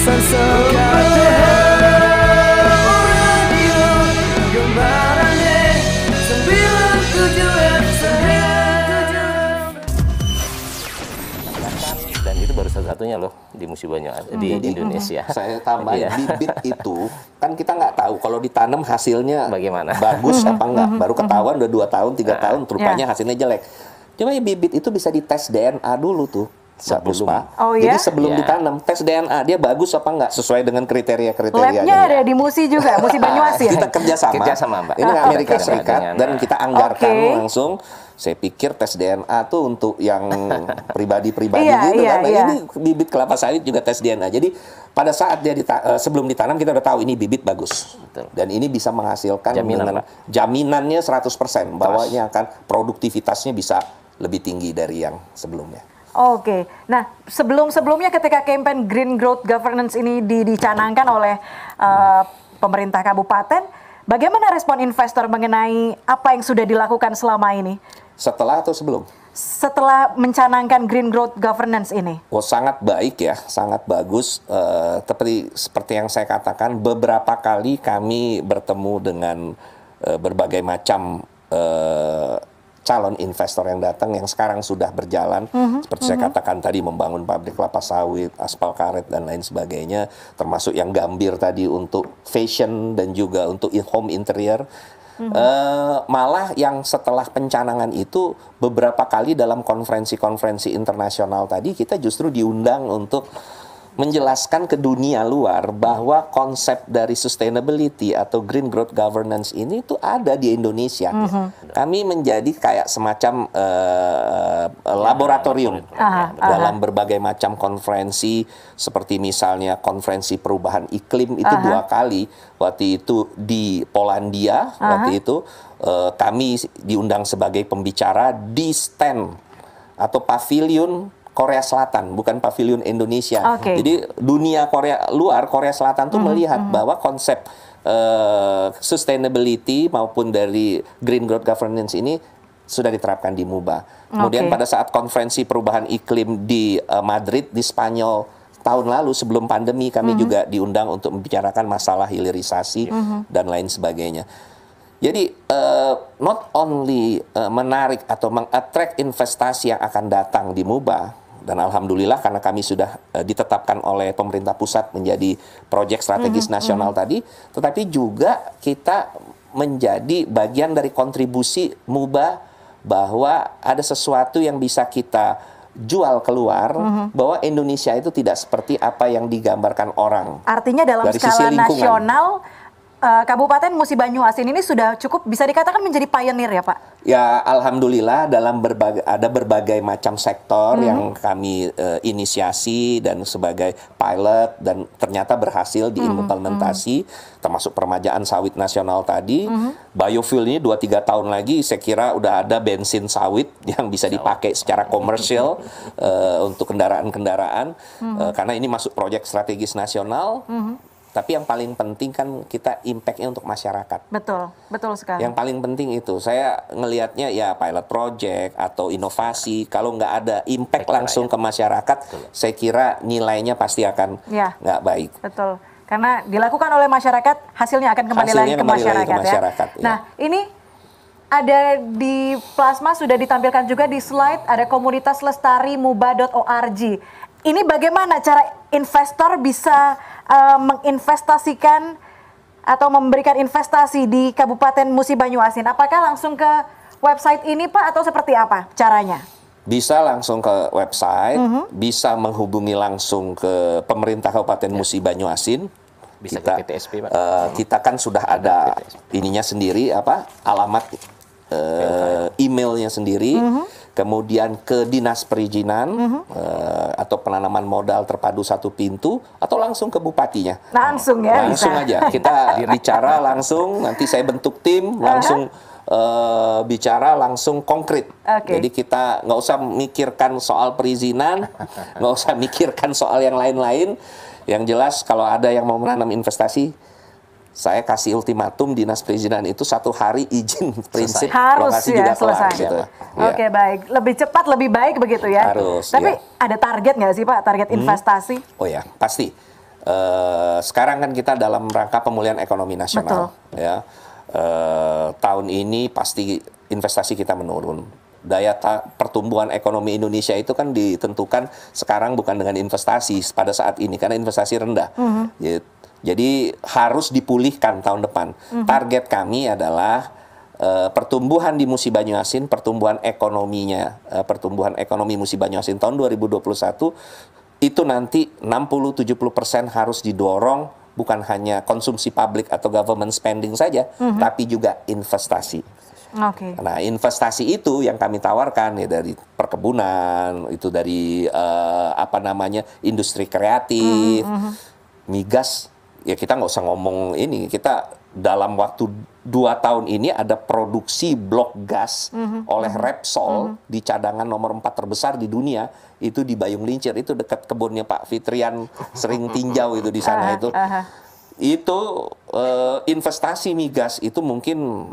bosan dan itu baru salah satunya loh di musibahnya eh, hmm. Iya. di Jadi, Indonesia. Saya tambah iya. bibit itu kan kita nggak tahu kalau ditanam hasilnya bagaimana bagus hmm. apa enggak hmm. baru hmm. ketahuan udah dua tahun tiga nah, tahun rupanya yeah. hasilnya jelek. Cuma ya bibit itu bisa dites DNA dulu tuh saat Buspa. Oh, Jadi iya? sebelum yeah. ditanam tes DNA dia bagus apa enggak sesuai dengan kriteria kriteria. Labnya ada di Musi juga, Musi ah, Banyuasi. Ya? kita kerjasama. sama Mbak. Ini ah, Amerika Serikat dan kita anggarkan okay. langsung. Saya pikir tes DNA tuh untuk yang pribadi-pribadi iya, gitu iya, kan. Nah, iya. Ini bibit kelapa sawit juga tes DNA. Jadi pada saat dia dita eh, sebelum ditanam kita udah tahu ini bibit bagus. Betul. Dan ini bisa menghasilkan Jaminan, dengan jaminannya 100% bahwa ini akan produktivitasnya bisa lebih tinggi dari yang sebelumnya. Oke, nah sebelum-sebelumnya ketika campaign Green Growth Governance ini dicanangkan oleh uh, pemerintah kabupaten, bagaimana respon investor mengenai apa yang sudah dilakukan selama ini? Setelah atau sebelum? Setelah mencanangkan Green Growth Governance ini? Oh sangat baik ya, sangat bagus. Uh, seperti seperti yang saya katakan, beberapa kali kami bertemu dengan uh, berbagai macam calon investor yang datang yang sekarang sudah berjalan mm -hmm. seperti mm -hmm. saya mhm. katakan tadi membangun pabrik kelapa sawit, aspal karet dan lain sebagainya termasuk yang gambir tadi untuk fashion dan juga untuk home interior Mm uh, malah yang setelah pencanangan itu beberapa kali dalam konferensi-konferensi internasional tadi kita justru diundang untuk menjelaskan ke dunia luar bahwa konsep dari sustainability atau green growth governance ini itu ada di Indonesia. Mm -hmm. Kami menjadi kayak semacam uh, laboratorium aha, dalam berbagai macam konferensi seperti misalnya konferensi perubahan iklim itu aha. dua kali waktu itu di Polandia aha. waktu itu uh, kami diundang sebagai pembicara di stand atau pavilion Korea Selatan, bukan pavilion Indonesia. Okay. Jadi dunia Korea luar Korea Selatan tuh mm -hmm. melihat hmm. bahwa konsep uh, sustainability maupun dari green growth governance ini sudah diterapkan di MUBA. Kemudian okay. pada saat konferensi perubahan iklim di uh, Madrid di Spanyol tahun lalu sebelum pandemi kami mm -hmm. juga diundang untuk membicarakan masalah hilirisasi mm -hmm. dan lain sebagainya. Jadi uh, not only uh, menarik atau mengattract investasi yang akan datang di MUBA, dan alhamdulillah karena kami sudah uh, ditetapkan oleh pemerintah pusat menjadi proyek strategis mm -hmm. nasional mm -hmm. tadi, tetapi juga kita menjadi bagian dari kontribusi MUBA bahwa ada sesuatu yang bisa kita jual keluar mm -hmm. bahwa Indonesia itu tidak seperti apa yang digambarkan orang. Artinya dalam dari skala nasional Eh, Kabupaten Musi Banyuasin ini sudah cukup bisa dikatakan menjadi pioneer ya Pak? Ya alhamdulillah dalam berbagai ada berbagai macam sektor hmm. yang kami uh, inisiasi dan sebagai pilot dan ternyata berhasil diimplementasi hmm, hmm. termasuk permajaan sawit nasional tadi. Hmm. Biofuel ini 2 3 tahun lagi saya kira udah ada bensin sawit yang bisa dipakai secara komersial uh, untuk kendaraan-kendaraan hmm. uh, karena ini masuk proyek strategis nasional. Hmm tapi yang paling penting kan kita impactnya untuk masyarakat. Betul, betul sekali. Yang paling penting itu saya ngelihatnya ya pilot project atau inovasi. Kalau nggak ada impact langsung ya. ke masyarakat, betul. saya kira nilainya pasti akan ya. nggak baik. Betul, karena dilakukan oleh masyarakat hasilnya akan kembali hasilnya lagi ke kembali masyarakat. Lagi ke ya. masyarakat ya. ya. Nah ini ada di plasma sudah ditampilkan juga di slide ada komunitas lestari muba.org ini bagaimana cara investor bisa uh, menginvestasikan atau memberikan investasi di Kabupaten Musi Banyuasin? Apakah langsung ke website ini Pak atau seperti apa caranya? Bisa langsung ke website, mm -hmm. bisa menghubungi langsung ke pemerintah Kabupaten ya. Musi Banyuasin. Bisa kita, ke PTSP, Pak. Uh, kita kan sudah ada PTSP. ininya sendiri apa alamat uh, emailnya sendiri. Mm -hmm kemudian ke dinas perizinan uh eh, -huh. uh, atau penanaman modal terpadu satu pintu atau langsung ke bupatinya. Langsung ya. Langsung bisa. aja kita bicara langsung nanti saya bentuk tim langsung uh eh, -huh. Uh, bicara langsung konkret. Okay. Jadi kita nggak usah mikirkan soal perizinan, nggak usah mikirkan soal yang lain-lain. Yang jelas kalau ada yang mau menanam investasi, saya kasih ultimatum dinas perizinan itu satu hari izin prinsip harus lokasi ya, juga selesai. Gitu. Ya. Oke baik, lebih cepat lebih baik begitu ya. Harus. Tapi ya. ada target nggak sih Pak target hmm? investasi? Hmm. Oh ya pasti. Uh, sekarang kan kita dalam rangka pemulihan ekonomi nasional, Betul. ya. Uh, tahun ini pasti investasi kita menurun daya pertumbuhan ekonomi Indonesia itu kan ditentukan sekarang bukan dengan investasi pada saat ini karena investasi rendah. Mm -hmm. Jadi harus dipulihkan tahun depan. Mm -hmm. Target kami adalah e, pertumbuhan di Musi Banyuasin, pertumbuhan ekonominya, e, pertumbuhan ekonomi Musi Banyuasin tahun 2021 itu nanti 60-70% harus didorong bukan hanya konsumsi publik atau government spending saja, mm -hmm. tapi juga investasi. Okay. Nah, investasi itu yang kami tawarkan ya dari perkebunan, itu dari uh, apa namanya industri kreatif, mm -hmm. migas. Ya kita nggak usah ngomong ini, kita dalam waktu dua tahun ini ada produksi blok gas mm -hmm. oleh mm-hmm. Repsol mm -hmm. di cadangan nomor empat terbesar di dunia itu di Bayung Lincir itu dekat kebunnya Pak Fitrian sering tinjau itu di sana uh, itu uh, itu uh, investasi migas itu mungkin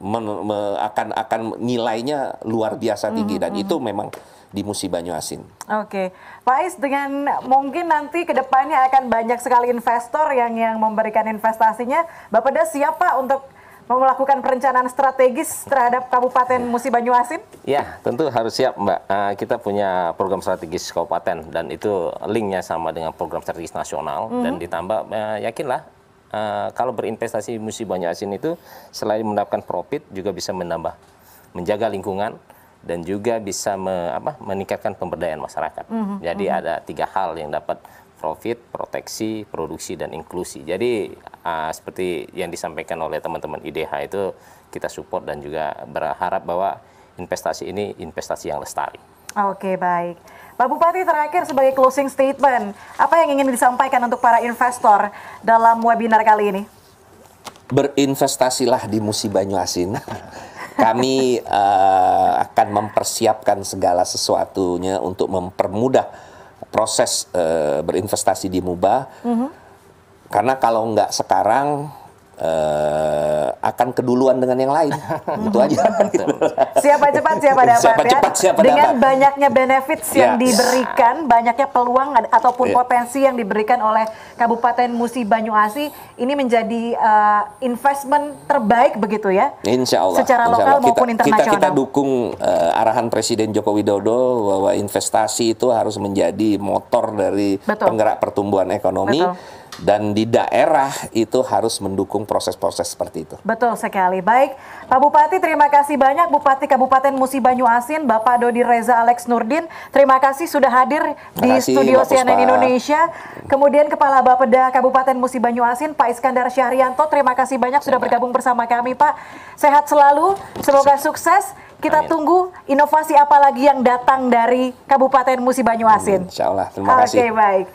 men, me, akan akan nilainya luar biasa tinggi mm -hmm. dan mm-hmm. itu memang di Musi Banyu Asin. Oke, Pak Is dengan mungkin nanti kedepannya akan banyak sekali investor yang yang memberikan investasinya. Bapak ada siap Pak untuk melakukan perencanaan strategis terhadap Kabupaten ya. Musi Banyuasin? Ya, tentu harus siap Mbak. Uh, kita punya program strategis kabupaten dan itu linknya sama dengan program strategis nasional mm -hmm. dan mm-hmm. ditambah eh, yakinlah uh, kalau berinvestasi di musi banyak asin itu selain mendapatkan profit juga bisa menambah menjaga lingkungan dan juga bisa me, apa, meningkatkan pemberdayaan masyarakat. Mm -hmm. Jadi mm -hmm. ada tiga hal yang dapat profit, proteksi, produksi dan inklusi. Jadi uh, seperti yang disampaikan oleh teman-teman IDH itu kita support dan juga berharap bahwa investasi ini investasi yang lestari. Oke, baik. Pak Bupati terakhir sebagai closing statement, apa yang ingin disampaikan untuk para investor dalam webinar kali ini? Berinvestasilah di Musi Banyu Kami uh, akan mempersiapkan segala sesuatunya untuk mempermudah proses uh, berinvestasi di MUBA. Mm -hmm. Karena kalau nggak sekarang, uh, akan keduluan dengan yang lain. itu aja. siapa cepat siapa dapat. Siapa ya? cepat siapa dengan dapat. banyaknya benefits yeah. yang diberikan, banyaknya peluang ataupun yeah. potensi yang diberikan oleh Kabupaten Musi Banyuasi, ini menjadi uh, investment terbaik begitu ya. Insya Allah. Secara Insya lokal Kita, maupun internasional. Kita, kita dukung uh, arahan Presiden Joko Widodo bahwa investasi itu harus menjadi motor dari Betul. penggerak pertumbuhan ekonomi. Betul dan di daerah itu harus mendukung proses-proses seperti itu. Betul sekali. Baik, Pak Bupati terima kasih banyak Bupati Kabupaten Musi Banyuasin, Bapak Dodi Reza Alex Nurdin. Terima kasih sudah hadir di kasih, studio CNN Indonesia. Kemudian Kepala Bapeda Kabupaten Musi Banyuasin, Pak Iskandar Syahrianto. Terima kasih banyak sudah bergabung bersama kami, Pak. Sehat selalu, semoga sukses. Kita Amin. tunggu inovasi apa lagi yang datang dari Kabupaten Musi Banyuasin. Asin. insya Allah, terima kasih. Oke, okay, baik.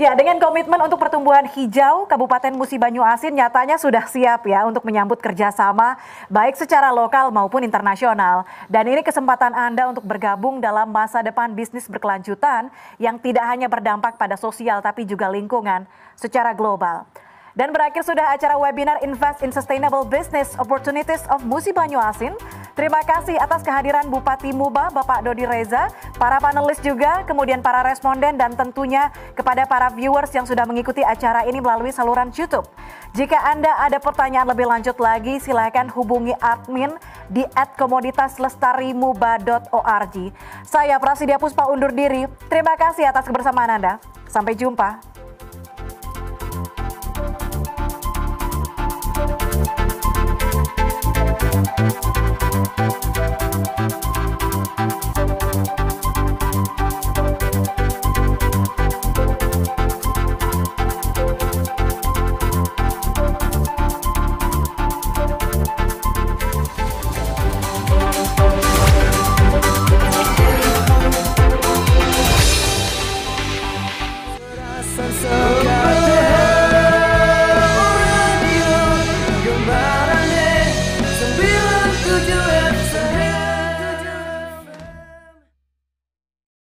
Ya, dengan komitmen untuk pertumbuhan hijau, Kabupaten Musi Banyu Asin nyatanya sudah siap ya untuk menyambut kerjasama baik secara lokal maupun internasional. Dan ini kesempatan Anda untuk bergabung dalam masa depan bisnis berkelanjutan yang tidak hanya berdampak pada sosial tapi juga lingkungan secara global. Dan berakhir sudah acara webinar Invest in Sustainable Business Opportunities of Musi Banyu Asin Terima kasih atas kehadiran Bupati Muba, Bapak Dodi Reza, para panelis juga, kemudian para responden dan tentunya kepada para viewers yang sudah mengikuti acara ini melalui saluran YouTube. Jika Anda ada pertanyaan lebih lanjut lagi, silahkan hubungi admin di @komoditaslestarimuba.org. Saya Prasidya Puspa undur diri. Terima kasih atas kebersamaan Anda. Sampai jumpa.